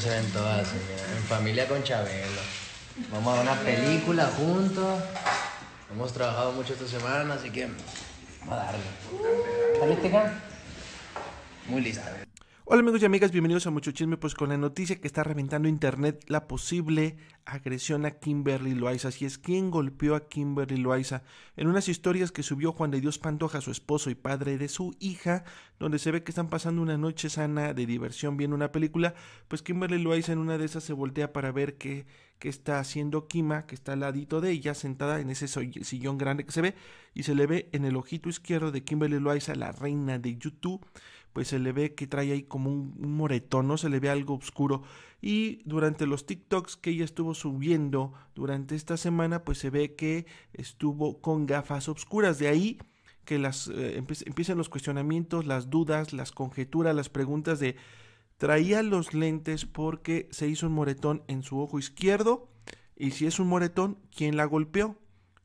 se ven todas, En familia con Chabelo. Vamos a ver una película juntos. Hemos trabajado mucho esta semana, así que vamos a darle. ¿Está lista Muy lista. Hola amigos y amigas, bienvenidos a Mucho Chisme, pues con la noticia que está reventando internet, la posible agresión a Kimberly Loaiza. si es, quien golpeó a Kimberly Loaiza? En unas historias que subió Juan de Dios Pantoja, su esposo y padre de su hija, donde se ve que están pasando una noche sana de diversión viendo una película, pues Kimberly Loaiza en una de esas se voltea para ver que que está haciendo Kima, que está al ladito de ella, sentada en ese sillón grande que se ve, y se le ve en el ojito izquierdo de Kimberly Loaiza, la reina de YouTube, pues se le ve que trae ahí como un, moretón, ¿no? Se le ve algo oscuro. Y durante los TikToks que ella estuvo subiendo durante esta semana, pues se ve que estuvo con gafas oscuras. De ahí que las eh, empiezan los cuestionamientos, las dudas, las conjeturas, las preguntas de Traía los lentes porque se hizo un moretón en su ojo izquierdo. Y si es un moretón, ¿quién la golpeó?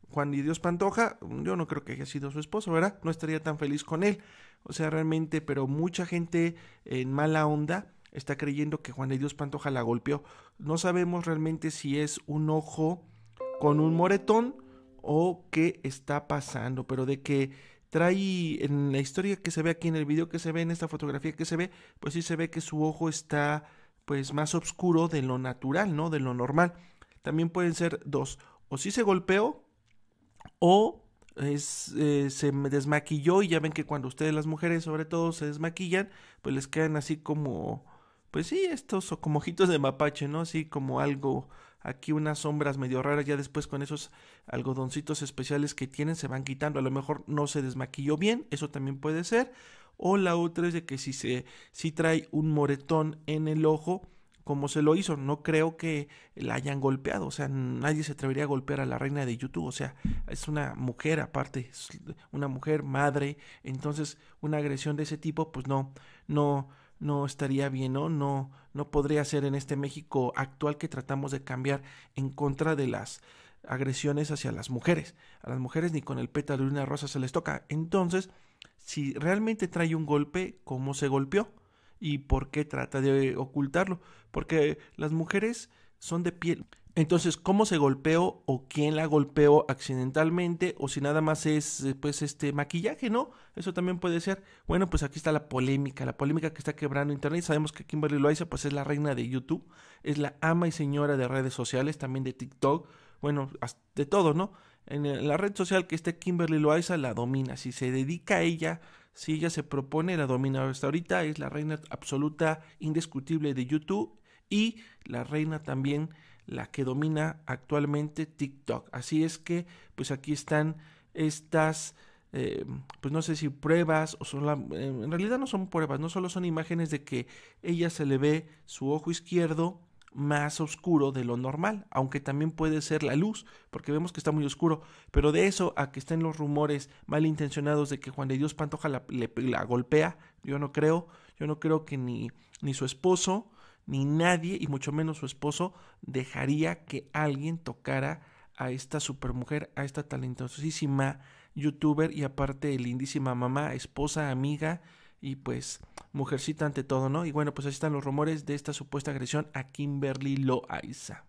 Juan y Dios Pantoja, yo no creo que haya sido su esposo, ¿verdad? No estaría tan feliz con él. O sea, realmente, pero mucha gente en mala onda está creyendo que Juan de Dios Pantoja la golpeó. No sabemos realmente si es un ojo con un moretón o qué está pasando, pero de que trae en la historia que se ve aquí en el video que se ve en esta fotografía que se ve pues sí se ve que su ojo está pues más oscuro de lo natural no de lo normal también pueden ser dos o si sí se golpeó o es, eh, se desmaquilló y ya ven que cuando ustedes las mujeres sobre todo se desmaquillan pues les quedan así como pues sí estos o como ojitos de mapache no así como algo aquí unas sombras medio raras, ya después con esos algodoncitos especiales que tienen se van quitando, a lo mejor no se desmaquilló bien, eso también puede ser, o la otra es de que si se si trae un moretón en el ojo, como se lo hizo, no creo que la hayan golpeado, o sea, nadie se atrevería a golpear a la reina de YouTube, o sea, es una mujer aparte, una mujer madre, entonces una agresión de ese tipo pues no no no estaría bien, ¿no? No, no podría ser en este México actual que tratamos de cambiar en contra de las agresiones hacia las mujeres. A las mujeres ni con el pétalo de una rosa se les toca. Entonces, si realmente trae un golpe, ¿cómo se golpeó? ¿Y por qué trata de ocultarlo? Porque las mujeres son de piel entonces, ¿cómo se golpeó o quién la golpeó accidentalmente o si nada más es eh, pues este maquillaje, ¿no? Eso también puede ser. Bueno, pues aquí está la polémica, la polémica que está quebrando internet. Sabemos que Kimberly Loaiza pues es la reina de YouTube, es la ama y señora de redes sociales, también de TikTok, bueno, de todo, ¿no? En la red social que esté Kimberly Loaiza la domina, si se dedica a ella, si ella se propone, la domina. Hasta ahorita es la reina absoluta, indiscutible de YouTube y la reina también la que domina actualmente TikTok. Así es que pues aquí están estas eh, pues no sé si pruebas o son la, eh, en realidad no son pruebas, no solo son imágenes de que ella se le ve su ojo izquierdo más oscuro de lo normal, aunque también puede ser la luz, porque vemos que está muy oscuro, pero de eso a que estén los rumores malintencionados de que Juan de Dios Pantoja la, la golpea, yo no creo, yo no creo que ni, ni su esposo, ni nadie, y mucho menos su esposo, dejaría que alguien tocara a esta supermujer, a esta talentosísima youtuber y aparte lindísima mamá, esposa, amiga y pues mujercita ante todo, ¿no? Y bueno, pues así están los rumores de esta supuesta agresión a Kimberly Loaiza.